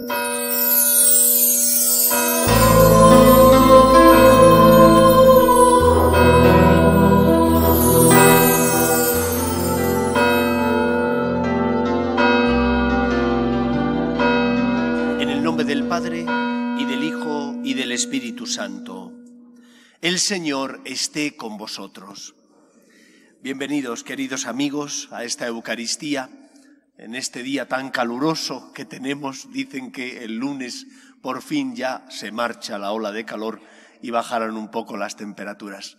En el nombre del Padre y del Hijo y del Espíritu Santo. El Señor esté con vosotros. Bienvenidos, queridos amigos, a esta Eucaristía en este día tan caluroso que tenemos, dicen que el lunes por fin ya se marcha la ola de calor y bajarán un poco las temperaturas.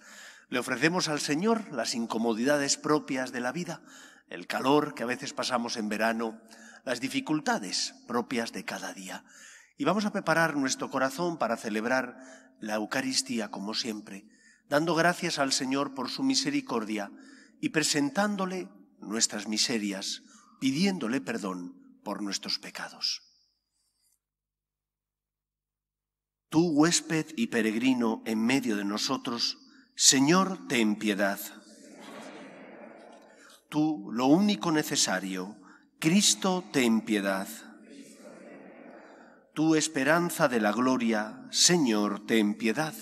Le ofrecemos al Señor las incomodidades propias de la vida, el calor que a veces pasamos en verano, las dificultades propias de cada día. Y vamos a preparar nuestro corazón para celebrar la Eucaristía como siempre, dando gracias al Señor por su misericordia y presentándole nuestras miserias, pidiéndole perdón por nuestros pecados. Tú, huésped y peregrino en medio de nosotros, Señor, ten piedad. Tú, lo único necesario, Cristo, ten piedad. Tú, esperanza de la gloria, Señor, ten piedad.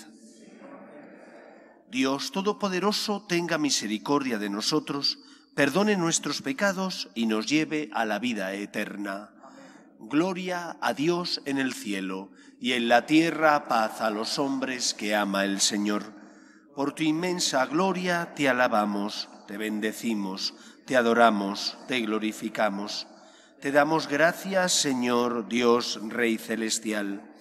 Dios Todopoderoso tenga misericordia de nosotros, perdone nuestros pecados y nos lleve a la vida eterna. Gloria a Dios en el cielo y en la tierra paz a los hombres que ama el Señor. Por tu inmensa gloria te alabamos, te bendecimos, te adoramos, te glorificamos. Te damos gracias, Señor Dios Rey Celestial,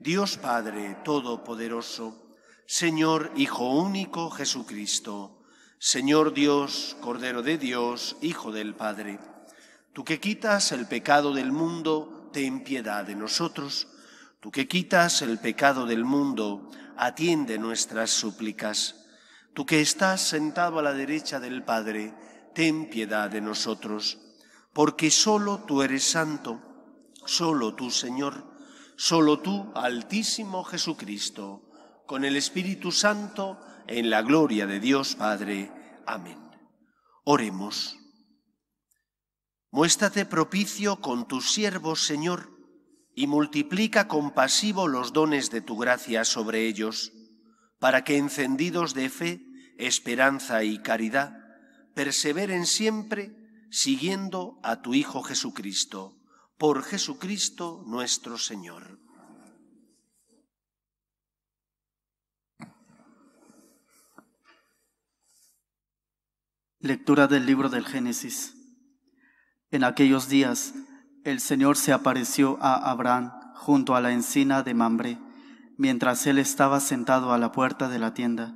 Dios Padre Todopoderoso, Señor Hijo único Jesucristo Señor Dios, Cordero de Dios, Hijo del Padre, tú que quitas el pecado del mundo, ten piedad de nosotros. Tú que quitas el pecado del mundo, atiende nuestras súplicas. Tú que estás sentado a la derecha del Padre, ten piedad de nosotros, porque solo tú eres santo, solo tú, Señor, solo tú, Altísimo Jesucristo, con el Espíritu Santo, en la gloria de Dios Padre Amén. Oremos. Muéstrate propicio con tus siervos, Señor, y multiplica compasivo los dones de tu gracia sobre ellos, para que encendidos de fe, esperanza y caridad, perseveren siempre siguiendo a tu Hijo Jesucristo, por Jesucristo nuestro Señor. Lectura del libro del Génesis. En aquellos días el Señor se apareció a Abraham junto a la encina de Mambre, mientras él estaba sentado a la puerta de la tienda,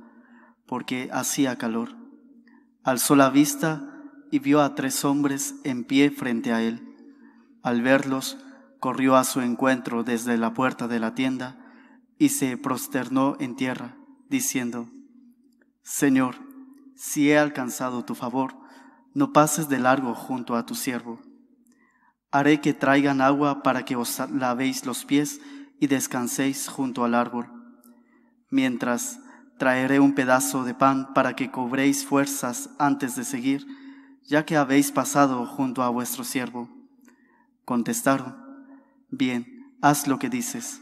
porque hacía calor. Alzó la vista y vio a tres hombres en pie frente a él. Al verlos, corrió a su encuentro desde la puerta de la tienda y se prosternó en tierra, diciendo, Señor, si he alcanzado tu favor, no pases de largo junto a tu siervo. Haré que traigan agua para que os lavéis los pies y descanséis junto al árbol. Mientras traeré un pedazo de pan para que cobréis fuerzas antes de seguir, ya que habéis pasado junto a vuestro siervo. Contestaron, bien, haz lo que dices.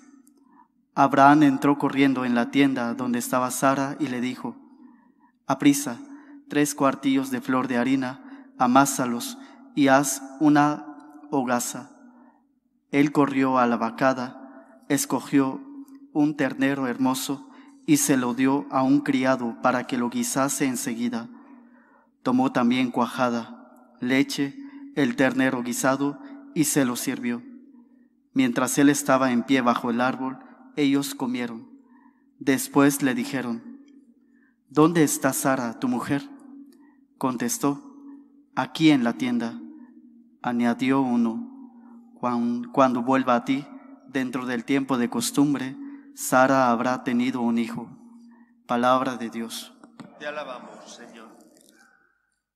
Abraham entró corriendo en la tienda donde estaba Sara y le dijo, Aprisa, tres cuartillos de flor de harina, amásalos y haz una hogaza. Él corrió a la vacada, escogió un ternero hermoso y se lo dio a un criado para que lo guisase enseguida. Tomó también cuajada, leche, el ternero guisado y se lo sirvió. Mientras él estaba en pie bajo el árbol, ellos comieron. Después le dijeron, ¿Dónde está Sara, tu mujer? Contestó, aquí en la tienda. Añadió uno, cuando vuelva a ti, dentro del tiempo de costumbre, Sara habrá tenido un hijo. Palabra de Dios. Te alabamos, Señor.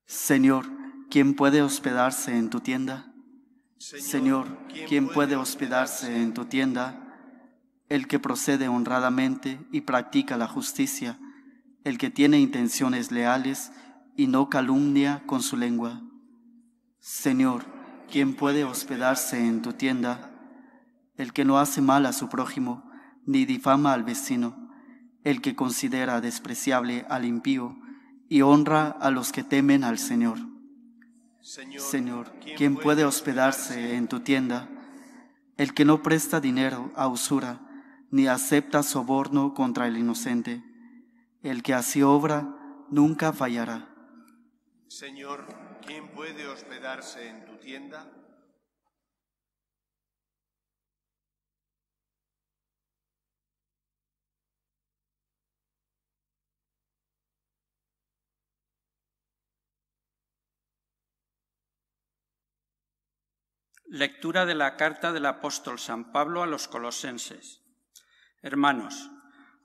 Señor, ¿quién puede hospedarse en tu tienda? Señor, ¿quién puede hospedarse en tu tienda? El que procede honradamente y practica la justicia, el que tiene intenciones leales y no calumnia con su lengua. Señor, ¿quién puede hospedarse en tu tienda? El que no hace mal a su prójimo, ni difama al vecino, el que considera despreciable al impío, y honra a los que temen al Señor. Señor, ¿quién puede hospedarse en tu tienda? El que no presta dinero a usura, ni acepta soborno contra el inocente, el que así obra, nunca fallará. Señor, ¿quién puede hospedarse en tu tienda? Lectura de la carta del apóstol San Pablo a los colosenses. Hermanos,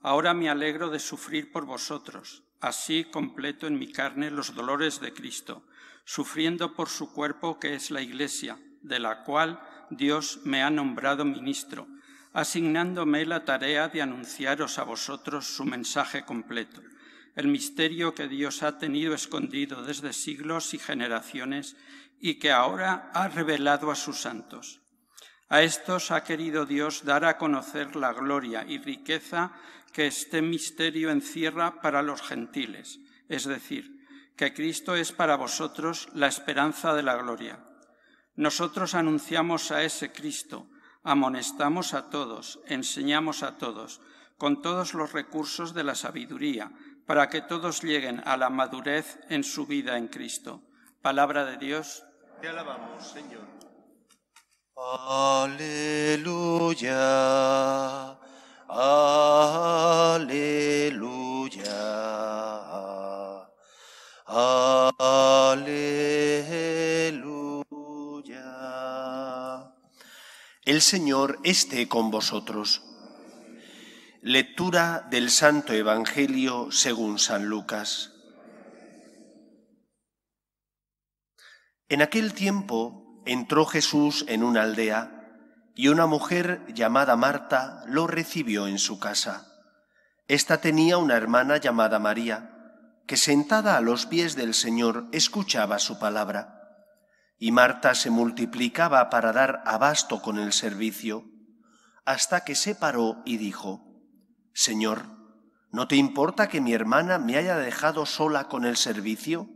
ahora me alegro de sufrir por vosotros Así completo en mi carne los dolores de Cristo, sufriendo por su cuerpo que es la Iglesia, de la cual Dios me ha nombrado ministro, asignándome la tarea de anunciaros a vosotros su mensaje completo, el misterio que Dios ha tenido escondido desde siglos y generaciones y que ahora ha revelado a sus santos. A estos ha querido Dios dar a conocer la gloria y riqueza que este misterio encierra para los gentiles, es decir, que Cristo es para vosotros la esperanza de la gloria. Nosotros anunciamos a ese Cristo, amonestamos a todos, enseñamos a todos, con todos los recursos de la sabiduría, para que todos lleguen a la madurez en su vida en Cristo. Palabra de Dios. Te alabamos, Señor. Aleluya. Señor esté con vosotros. Lectura del Santo Evangelio según San Lucas. En aquel tiempo entró Jesús en una aldea y una mujer llamada Marta lo recibió en su casa. Esta tenía una hermana llamada María, que sentada a los pies del Señor escuchaba su palabra y Marta se multiplicaba para dar abasto con el servicio, hasta que se paró y dijo, Señor, ¿no te importa que mi hermana me haya dejado sola con el servicio?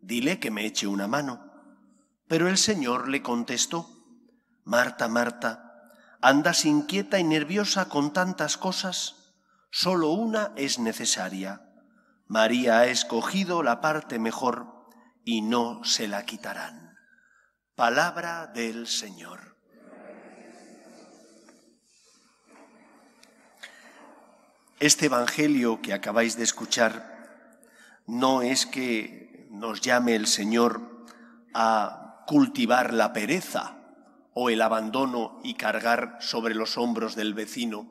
Dile que me eche una mano. Pero el Señor le contestó, Marta, Marta, andas inquieta y nerviosa con tantas cosas, solo una es necesaria. María ha escogido la parte mejor y no se la quitarán. Palabra del Señor. Este Evangelio que acabáis de escuchar no es que nos llame el Señor a cultivar la pereza o el abandono y cargar sobre los hombros del vecino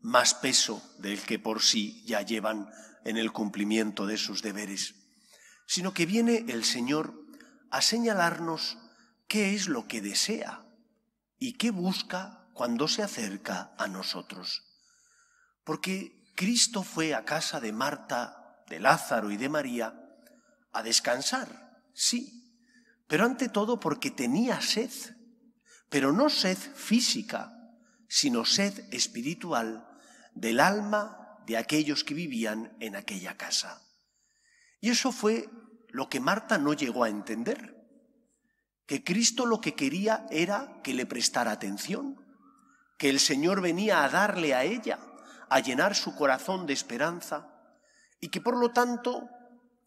más peso del que por sí ya llevan en el cumplimiento de sus deberes, sino que viene el Señor a señalarnos qué es lo que desea y qué busca cuando se acerca a nosotros. Porque Cristo fue a casa de Marta, de Lázaro y de María a descansar, sí, pero ante todo porque tenía sed, pero no sed física, sino sed espiritual del alma de aquellos que vivían en aquella casa. Y eso fue lo que Marta no llegó a entender que Cristo lo que quería era que le prestara atención, que el Señor venía a darle a ella, a llenar su corazón de esperanza, y que por lo tanto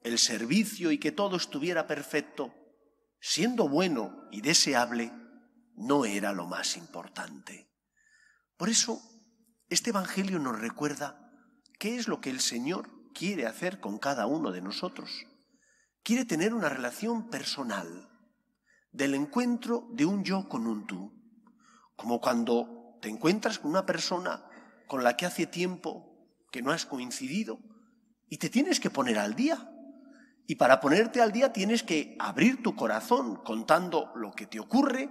el servicio y que todo estuviera perfecto, siendo bueno y deseable, no era lo más importante. Por eso, este Evangelio nos recuerda qué es lo que el Señor quiere hacer con cada uno de nosotros. Quiere tener una relación personal del encuentro de un yo con un tú. Como cuando te encuentras con una persona con la que hace tiempo que no has coincidido y te tienes que poner al día. Y para ponerte al día tienes que abrir tu corazón contando lo que te ocurre,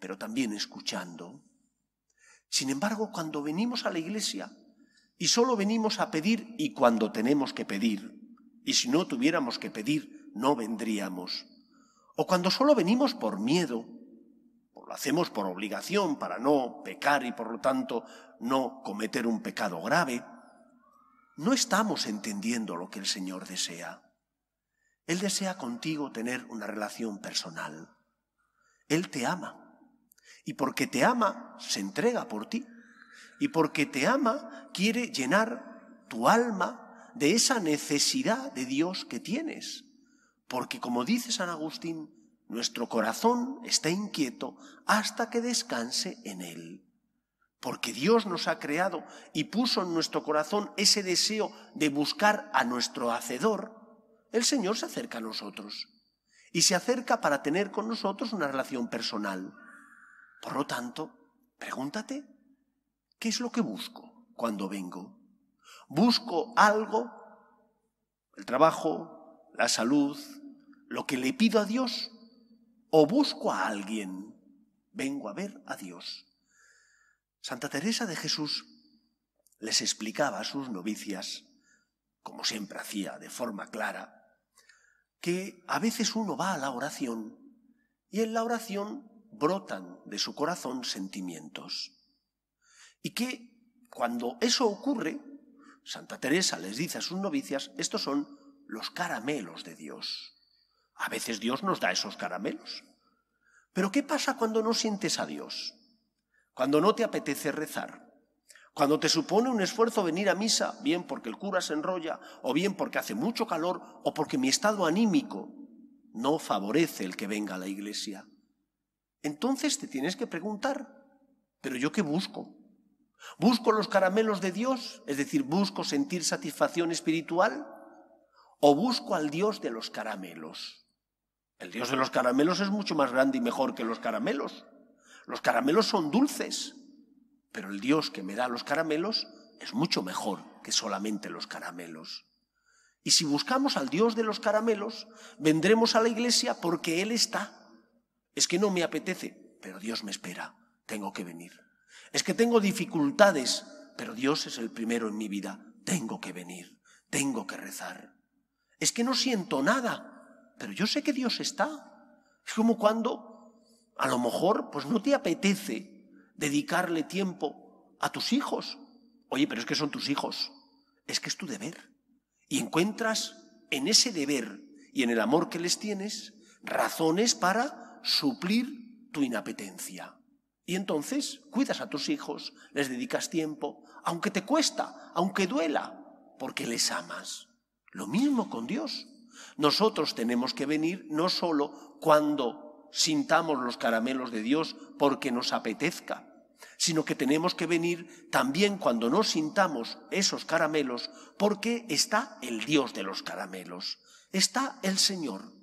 pero también escuchando. Sin embargo, cuando venimos a la iglesia y solo venimos a pedir y cuando tenemos que pedir, y si no tuviéramos que pedir, no vendríamos. O cuando solo venimos por miedo, o lo hacemos por obligación para no pecar y por lo tanto no cometer un pecado grave, no estamos entendiendo lo que el Señor desea. Él desea contigo tener una relación personal. Él te ama. Y porque te ama, se entrega por ti. Y porque te ama, quiere llenar tu alma de esa necesidad de Dios que tienes. Porque como dice San Agustín, nuestro corazón está inquieto hasta que descanse en él. Porque Dios nos ha creado y puso en nuestro corazón ese deseo de buscar a nuestro Hacedor, el Señor se acerca a nosotros. Y se acerca para tener con nosotros una relación personal. Por lo tanto, pregúntate, ¿qué es lo que busco cuando vengo? ¿Busco algo? El trabajo, la salud, lo que le pido a Dios o busco a alguien, vengo a ver a Dios. Santa Teresa de Jesús les explicaba a sus novicias, como siempre hacía de forma clara, que a veces uno va a la oración y en la oración brotan de su corazón sentimientos. Y que cuando eso ocurre, Santa Teresa les dice a sus novicias, estos son los caramelos de Dios. A veces Dios nos da esos caramelos. Pero ¿qué pasa cuando no sientes a Dios? Cuando no te apetece rezar. Cuando te supone un esfuerzo venir a misa, bien porque el cura se enrolla, o bien porque hace mucho calor, o porque mi estado anímico no favorece el que venga a la iglesia. Entonces te tienes que preguntar, ¿pero yo qué busco? ¿Busco los caramelos de Dios? Es decir, ¿busco sentir satisfacción espiritual? o busco al Dios de los caramelos. El Dios de los caramelos es mucho más grande y mejor que los caramelos. Los caramelos son dulces, pero el Dios que me da los caramelos es mucho mejor que solamente los caramelos. Y si buscamos al Dios de los caramelos, vendremos a la iglesia porque Él está. Es que no me apetece, pero Dios me espera, tengo que venir. Es que tengo dificultades, pero Dios es el primero en mi vida, tengo que venir, tengo que rezar. Es que no siento nada, pero yo sé que Dios está. Es como cuando a lo mejor pues no te apetece dedicarle tiempo a tus hijos. Oye, pero es que son tus hijos. Es que es tu deber. Y encuentras en ese deber y en el amor que les tienes razones para suplir tu inapetencia. Y entonces cuidas a tus hijos, les dedicas tiempo, aunque te cuesta, aunque duela, porque les amas. Lo mismo con Dios. Nosotros tenemos que venir no solo cuando sintamos los caramelos de Dios porque nos apetezca, sino que tenemos que venir también cuando no sintamos esos caramelos porque está el Dios de los caramelos, está el Señor.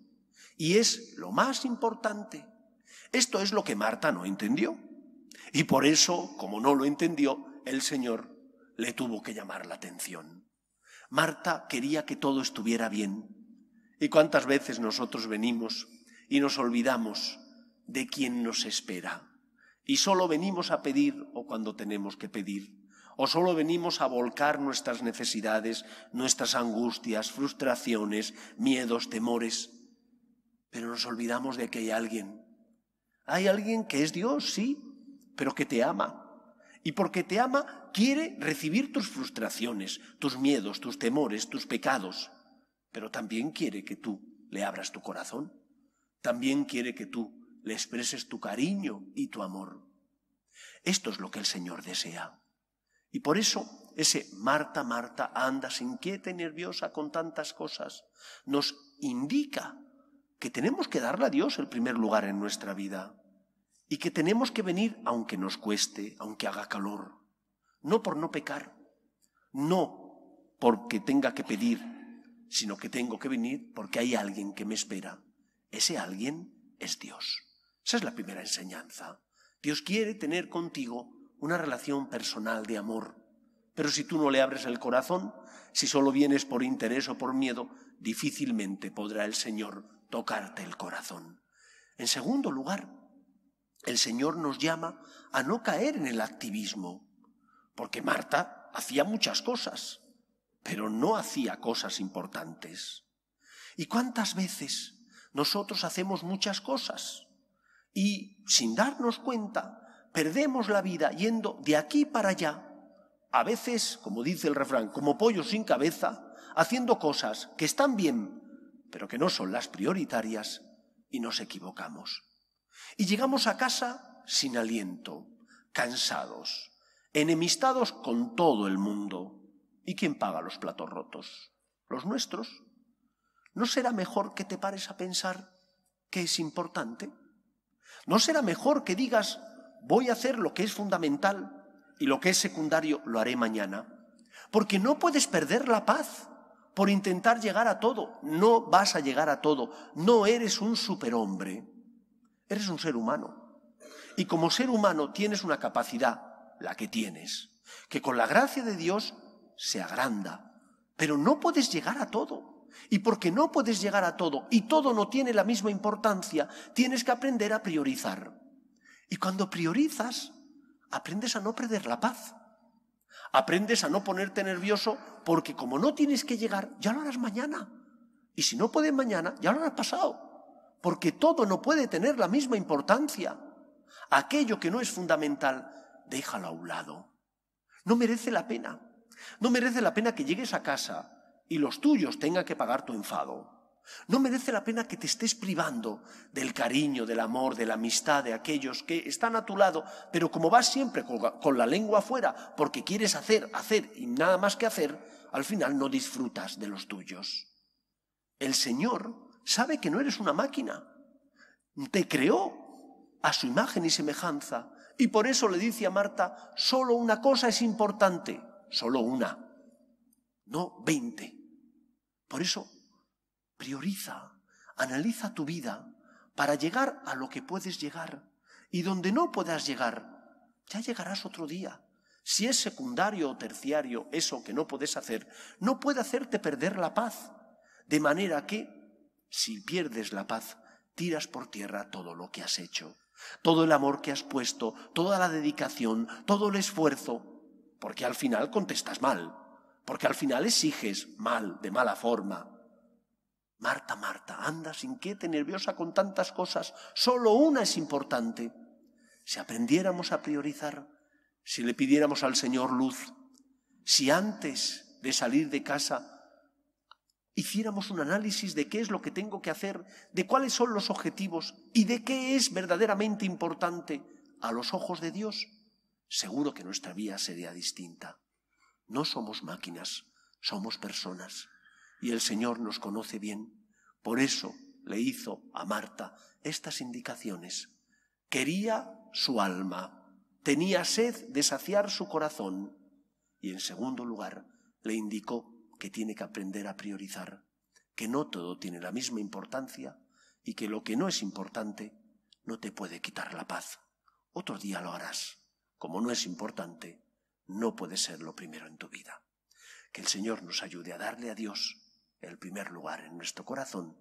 Y es lo más importante. Esto es lo que Marta no entendió. Y por eso, como no lo entendió, el Señor le tuvo que llamar la atención. Marta quería que todo estuviera bien. ¿Y cuántas veces nosotros venimos y nos olvidamos de quien nos espera? Y solo venimos a pedir o cuando tenemos que pedir, o solo venimos a volcar nuestras necesidades, nuestras angustias, frustraciones, miedos, temores, pero nos olvidamos de que hay alguien. Hay alguien que es Dios, sí, pero que te ama, y porque te ama, quiere recibir tus frustraciones, tus miedos, tus temores, tus pecados. Pero también quiere que tú le abras tu corazón. También quiere que tú le expreses tu cariño y tu amor. Esto es lo que el Señor desea. Y por eso ese Marta, Marta, andas inquieta y nerviosa con tantas cosas, nos indica que tenemos que darle a Dios el primer lugar en nuestra vida y que tenemos que venir aunque nos cueste, aunque haga calor, no por no pecar, no porque tenga que pedir, sino que tengo que venir porque hay alguien que me espera. Ese alguien es Dios. Esa es la primera enseñanza. Dios quiere tener contigo una relación personal de amor. Pero si tú no le abres el corazón, si solo vienes por interés o por miedo, difícilmente podrá el Señor tocarte el corazón. En segundo lugar, el Señor nos llama a no caer en el activismo, porque Marta hacía muchas cosas, pero no hacía cosas importantes. ¿Y cuántas veces nosotros hacemos muchas cosas y, sin darnos cuenta, perdemos la vida yendo de aquí para allá? A veces, como dice el refrán, como pollo sin cabeza, haciendo cosas que están bien, pero que no son las prioritarias y nos equivocamos. Y llegamos a casa sin aliento, cansados, enemistados con todo el mundo. ¿Y quién paga los platos rotos? ¿Los nuestros? ¿No será mejor que te pares a pensar qué es importante? ¿No será mejor que digas, voy a hacer lo que es fundamental y lo que es secundario lo haré mañana? Porque no puedes perder la paz por intentar llegar a todo. No vas a llegar a todo. No eres un superhombre. Eres un ser humano. Y como ser humano tienes una capacidad, la que tienes, que con la gracia de Dios se agranda. Pero no puedes llegar a todo. Y porque no puedes llegar a todo y todo no tiene la misma importancia, tienes que aprender a priorizar. Y cuando priorizas, aprendes a no perder la paz. Aprendes a no ponerte nervioso porque como no tienes que llegar, ya lo harás mañana. Y si no puedes mañana, ya lo harás pasado porque todo no puede tener la misma importancia. Aquello que no es fundamental, déjalo a un lado. No merece la pena. No merece la pena que llegues a casa y los tuyos tengan que pagar tu enfado. No merece la pena que te estés privando del cariño, del amor, de la amistad de aquellos que están a tu lado, pero como vas siempre con la lengua fuera, porque quieres hacer, hacer y nada más que hacer, al final no disfrutas de los tuyos. El Señor sabe que no eres una máquina. Te creó a su imagen y semejanza. Y por eso le dice a Marta, solo una cosa es importante, solo una, no veinte. Por eso, prioriza, analiza tu vida para llegar a lo que puedes llegar. Y donde no puedas llegar, ya llegarás otro día. Si es secundario o terciario eso que no puedes hacer, no puede hacerte perder la paz. De manera que si pierdes la paz, tiras por tierra todo lo que has hecho, todo el amor que has puesto, toda la dedicación, todo el esfuerzo, porque al final contestas mal, porque al final exiges mal, de mala forma. Marta, Marta, andas inquieta y nerviosa con tantas cosas, solo una es importante. Si aprendiéramos a priorizar, si le pidiéramos al Señor luz, si antes de salir de casa hiciéramos un análisis de qué es lo que tengo que hacer, de cuáles son los objetivos y de qué es verdaderamente importante a los ojos de Dios, seguro que nuestra vía sería distinta. No somos máquinas, somos personas. Y el Señor nos conoce bien. Por eso le hizo a Marta estas indicaciones. Quería su alma, tenía sed de saciar su corazón. Y en segundo lugar, le indicó que tiene que aprender a priorizar, que no todo tiene la misma importancia y que lo que no es importante no te puede quitar la paz. Otro día lo harás. Como no es importante, no puede ser lo primero en tu vida. Que el Señor nos ayude a darle a Dios el primer lugar en nuestro corazón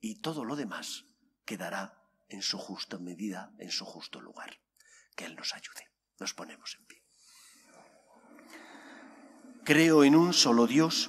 y todo lo demás quedará en su justa medida, en su justo lugar. Que Él nos ayude. Nos ponemos en pie. Creo en un solo Dios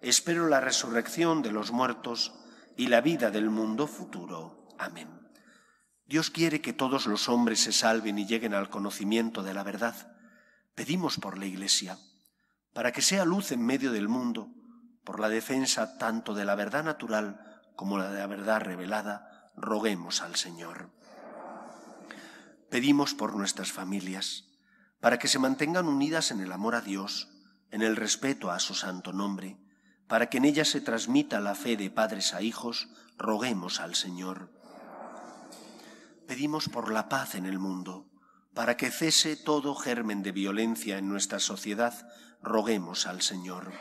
espero la resurrección de los muertos y la vida del mundo futuro. Amén. Dios quiere que todos los hombres se salven y lleguen al conocimiento de la verdad. Pedimos por la Iglesia, para que sea luz en medio del mundo, por la defensa tanto de la verdad natural como la de la verdad revelada, roguemos al Señor. Pedimos por nuestras familias, para que se mantengan unidas en el amor a Dios, en el respeto a su santo nombre, para que en ella se transmita la fe de padres a hijos, roguemos al Señor. Pedimos por la paz en el mundo. Para que cese todo germen de violencia en nuestra sociedad, roguemos al Señor.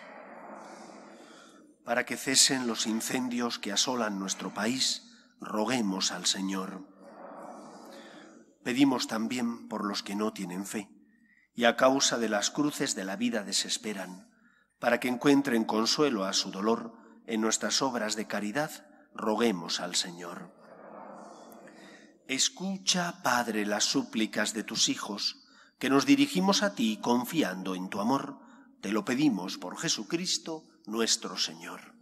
Para que cesen los incendios que asolan nuestro país, roguemos al Señor. Pedimos también por los que no tienen fe y a causa de las cruces de la vida desesperan para que encuentren consuelo a su dolor en nuestras obras de caridad, roguemos al Señor. Escucha, Padre, las súplicas de tus hijos, que nos dirigimos a ti confiando en tu amor. Te lo pedimos por Jesucristo nuestro Señor.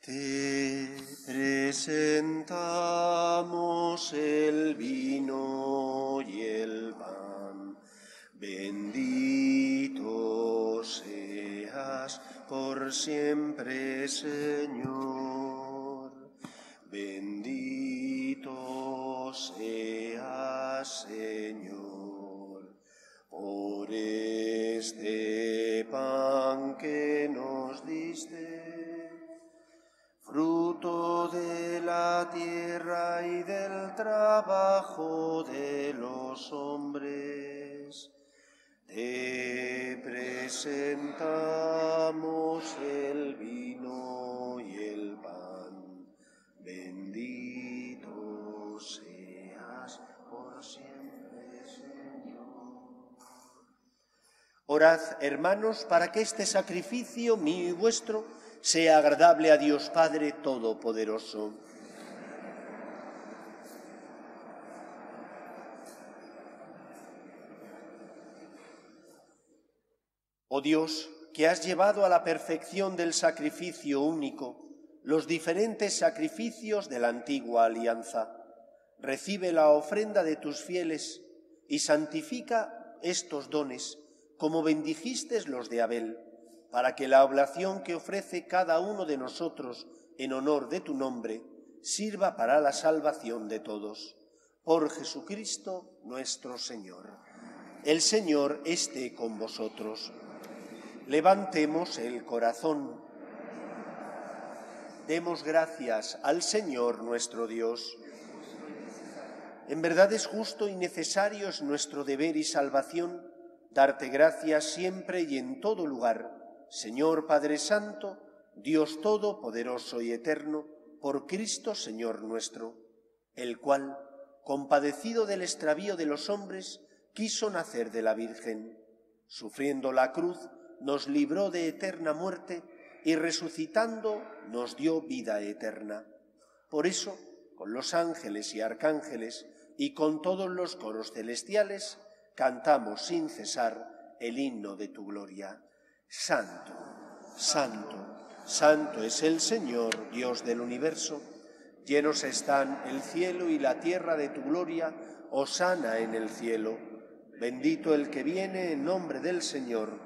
Te presentamos el vino y el pan. Bendito seas por siempre, Señor. Bendito seas, Señor, por este pan que nos diste, fruto de la tierra y del trabajo de los hombres. Te presentamos el vino y el pan. Bendito seas por siempre, Señor. Orad, hermanos, para que este sacrificio mío y vuestro sea agradable a Dios Padre Todopoderoso. Oh Dios, que has llevado a la perfección del sacrificio único los diferentes sacrificios de la antigua alianza, recibe la ofrenda de tus fieles y santifica estos dones, como bendijiste los de Abel, para que la oblación que ofrece cada uno de nosotros en honor de tu nombre sirva para la salvación de todos. Por Jesucristo nuestro Señor. El Señor esté con vosotros. Levantemos el corazón. Demos gracias al Señor nuestro Dios. En verdad es justo y necesario es nuestro deber y salvación darte gracias siempre y en todo lugar, Señor Padre Santo, Dios Todopoderoso y Eterno, por Cristo Señor nuestro, el cual, compadecido del extravío de los hombres, quiso nacer de la Virgen, sufriendo la cruz, nos libró de eterna muerte y resucitando nos dio vida eterna. Por eso, con los ángeles y arcángeles y con todos los coros celestiales, cantamos sin cesar el himno de tu gloria. Santo, santo, santo es el Señor, Dios del universo. Llenos están el cielo y la tierra de tu gloria, Osana en el cielo. Bendito el que viene en nombre del Señor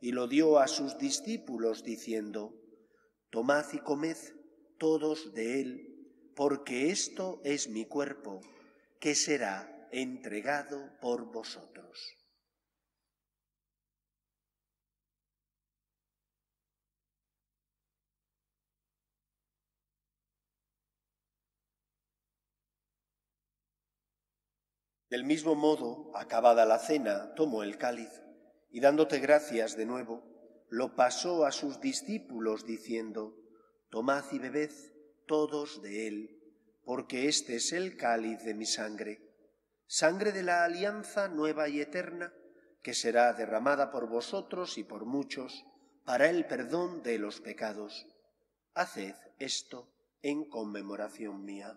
y lo dio a sus discípulos diciendo, Tomad y comed todos de él, porque esto es mi cuerpo, que será entregado por vosotros. Del mismo modo, acabada la cena, tomó el cáliz y dándote gracias de nuevo, lo pasó a sus discípulos diciendo, Tomad y bebed todos de él, porque este es el cáliz de mi sangre, sangre de la alianza nueva y eterna, que será derramada por vosotros y por muchos para el perdón de los pecados. Haced esto en conmemoración mía.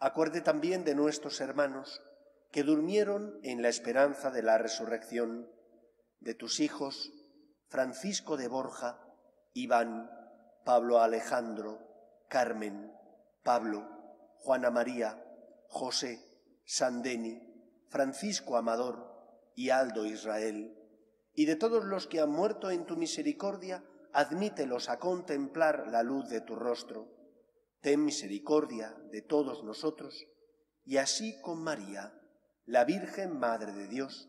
Acuerde también de nuestros hermanos que durmieron en la esperanza de la resurrección, de tus hijos, Francisco de Borja, Iván, Pablo Alejandro, Carmen, Pablo, Juana María, José, Sandeni, Francisco Amador y Aldo Israel, y de todos los que han muerto en tu misericordia, admítelos a contemplar la luz de tu rostro ten misericordia de todos nosotros, y así con María, la Virgen Madre de Dios,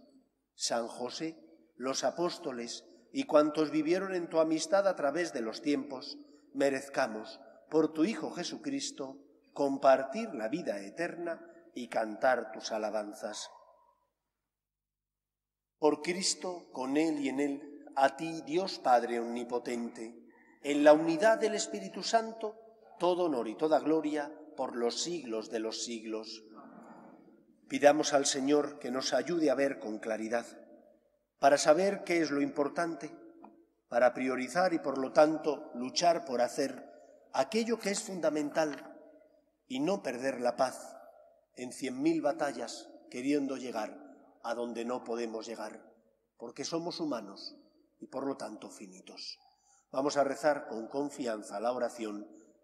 San José, los apóstoles y cuantos vivieron en tu amistad a través de los tiempos, merezcamos, por tu Hijo Jesucristo, compartir la vida eterna y cantar tus alabanzas. Por Cristo, con Él y en Él, a ti Dios Padre Omnipotente, en la unidad del Espíritu Santo, todo honor y toda gloria por los siglos de los siglos. Pidamos al Señor que nos ayude a ver con claridad, para saber qué es lo importante, para priorizar y por lo tanto luchar por hacer aquello que es fundamental y no perder la paz en cien mil batallas queriendo llegar a donde no podemos llegar, porque somos humanos y por lo tanto finitos. Vamos a rezar con confianza la oración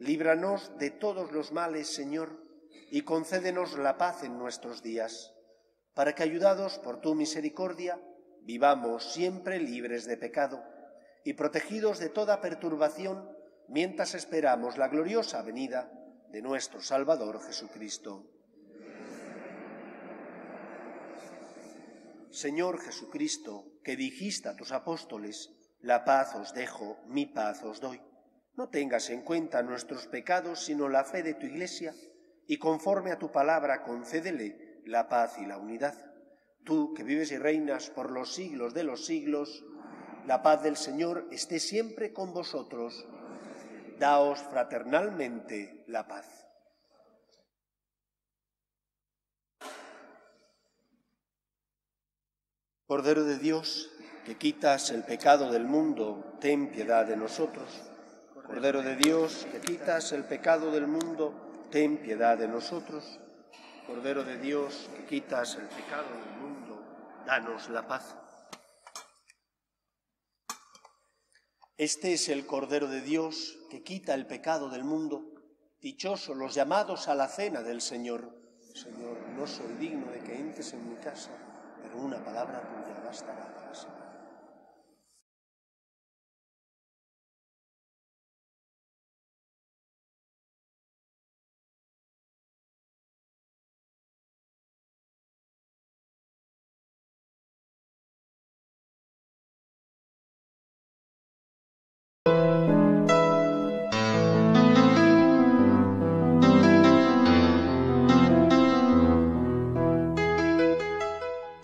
Líbranos de todos los males, Señor, y concédenos la paz en nuestros días, para que, ayudados por tu misericordia, vivamos siempre libres de pecado y protegidos de toda perturbación, mientras esperamos la gloriosa venida de nuestro Salvador Jesucristo. Señor Jesucristo, que dijiste a tus apóstoles, la paz os dejo, mi paz os doy no tengas en cuenta nuestros pecados, sino la fe de tu Iglesia, y conforme a tu palabra concédele la paz y la unidad. Tú que vives y reinas por los siglos de los siglos, la paz del Señor esté siempre con vosotros. Daos fraternalmente la paz. Cordero de Dios, que quitas el pecado del mundo, ten piedad de nosotros. Cordero de Dios, que quitas el pecado del mundo, ten piedad de nosotros. Cordero de Dios, que quitas el pecado del mundo, danos la paz. Este es el Cordero de Dios, que quita el pecado del mundo. Dichosos los llamados a la cena del Señor. Señor, no soy digno de que entres en mi casa, pero una palabra tuya bastará para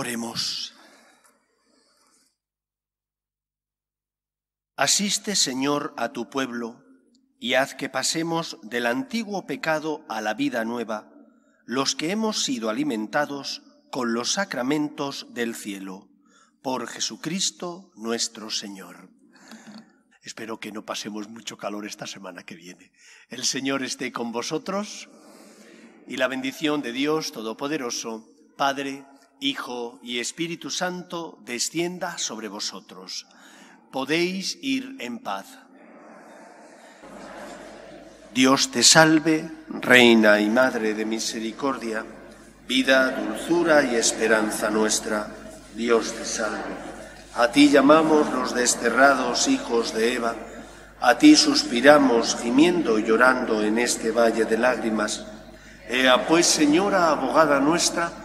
Oremos. Asiste, Señor, a tu pueblo y haz que pasemos del antiguo pecado a la vida nueva, los que hemos sido alimentados con los sacramentos del cielo, por Jesucristo nuestro Señor. Espero que no pasemos mucho calor esta semana que viene. El Señor esté con vosotros y la bendición de Dios Todopoderoso, Padre, Hijo y Espíritu Santo, descienda sobre vosotros. Podéis ir en paz. Dios te salve, Reina y Madre de Misericordia, vida, dulzura y esperanza nuestra. Dios te salve. A ti llamamos los desterrados hijos de Eva, a ti suspiramos gimiendo y llorando en este valle de lágrimas. Ea pues, Señora, abogada nuestra,